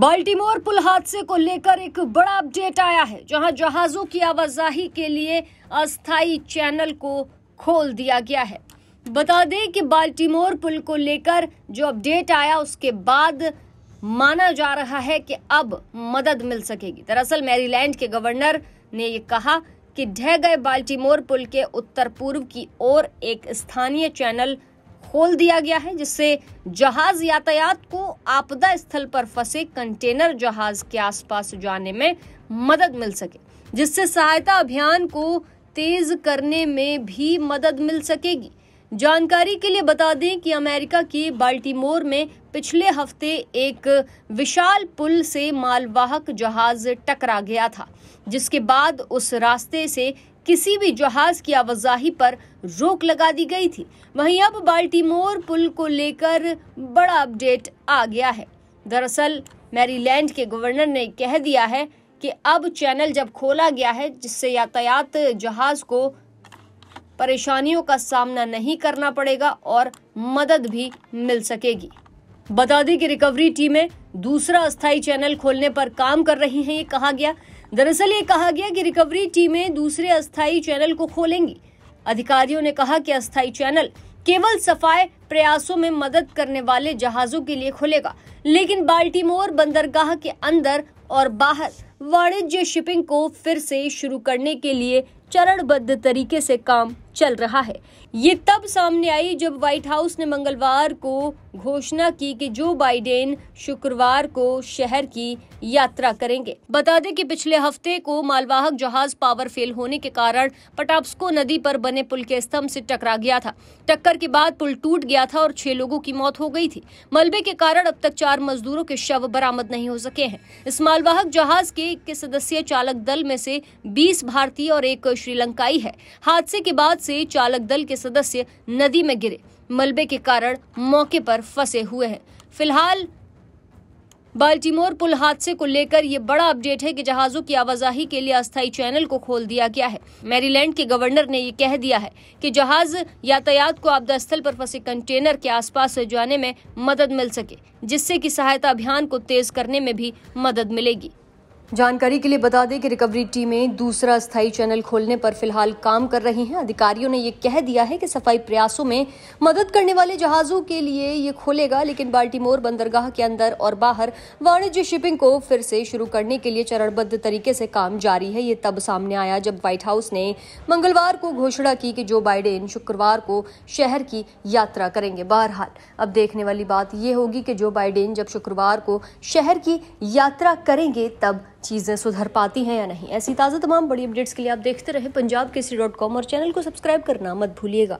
Baltimore पुल हादसे को लेकर एक बड़ा अपडेट आया है जहां जहाजों की आवाजाही के लिए अस्थाई चैनल को खोल दिया गया है बता दें कि बाल्टीमोर पुल को लेकर जो अपडेट आया उसके बाद माना जा रहा है कि अब मदद मिल सकेगी दरअसल मैरीलैंड के गवर्नर ने ये कहा कि ढह गए बाल्टीमोर पुल के उत्तर पूर्व की ओर एक स्थानीय चैनल खोल दिया गया है जिससे जहाज यातायात को आपदा स्थल पर फंसे कंटेनर जहाज के आसपास जाने में मदद मिल सके जिससे सहायता अभियान को तेज करने में भी मदद मिल सकेगी जानकारी के लिए बता दें कि अमेरिका के बाल्टीमोर में पिछले हफ्ते एक विशाल पुल से मालवाहक जहाज टकरा गया था जिसके बाद उस रास्ते से किसी भी जहाज की आवाजाही पर रोक लगा दी गई थी वहीं अब बाल्टीमोर पुल को लेकर बड़ा अपडेट आ गया है दरअसल मैरीलैंड के गवर्नर ने कह दिया है कि अब चैनल जब खोला गया है जिससे यातायात जहाज को परेशानियों का सामना नहीं करना पड़ेगा और मदद भी मिल सकेगी बता दें कि रिकवरी टीमें दूसरा अस्थाई चैनल खोलने पर काम कर रही हैं ये कहा गया दरअसल ये कहा गया कि रिकवरी टीमें दूसरे अस्थायी चैनल को खोलेंगी अधिकारियों ने कहा कि अस्थायी चैनल केवल सफाई प्रयासों में मदद करने वाले जहाजों के लिए खुलेगा लेकिन बाल्टीमोर बंदरगाह के अंदर और बाहर वाणिज्य शिपिंग को फिर से शुरू करने के लिए चरणबद्ध तरीके से काम चल रहा है ये तब सामने आई जब व्हाइट हाउस ने मंगलवार को घोषणा की कि जो बाइडेन शुक्रवार को शहर की यात्रा करेंगे बता दें कि पिछले हफ्ते को मालवाहक जहाज पावर फेल होने के कारण पटापस्को नदी पर बने पुल के स्तंभ से टकरा गया था टक्कर के बाद पुल टूट गया था और छह लोगों की मौत हो गई थी मलबे के कारण अब तक चार मजदूरों के शव बरामद नहीं हो सके हैं इस मालवाहक जहाज के इक्कीस सदस्यीय चालक दल में से बीस भारतीय और एक श्रीलंकाई है हादसे के बाद से चालक दल के सदस्य नदी में गिरे मलबे के कारण मौके पर फंसे हुए हैं फिलहाल बाल्टीमोर पुल हादसे को लेकर ये बड़ा अपडेट है कि जहाजों की आवाजाही के लिए अस्थायी चैनल को खोल दिया गया है मैरीलैंड के गवर्नर ने ये कह दिया है कि जहाज यातायात को आपदा स्थल पर फंसे कंटेनर के आसपास से जाने में मदद मिल सके जिससे कि सहायता अभियान को तेज करने में भी मदद मिलेगी जानकारी के लिए बता दें कि रिकवरी टीमें दूसरा स्थायी चैनल खोलने पर फिलहाल काम कर रही हैं अधिकारियों ने ये कह दिया है कि सफाई प्रयासों में मदद करने वाले जहाजों के लिए ये खोलेगा लेकिन बाल्टीमोर बंदरगाह के अंदर और बाहर वाणिज्य शिपिंग को फिर से शुरू करने के लिए चरणबद्ध तरीके से काम जारी है ये तब सामने आया जब व्हाइट हाउस ने मंगलवार को घोषणा की कि जो बाइडेन शुक्रवार को शहर की यात्रा करेंगे बहरहाल अब देखने वाली बात यह होगी कि जो बाइडेन जब शुक्रवार को शहर की यात्रा करेंगे तब चीज़ें सुधर पाती हैं या नहीं ऐसी ताज़ा तमाम बड़ी अपडेट्स के लिए आप देखते रहे पंजाब केसरी डॉट कॉम और चैनल को सब्सक्राइब करना मत भूलिएगा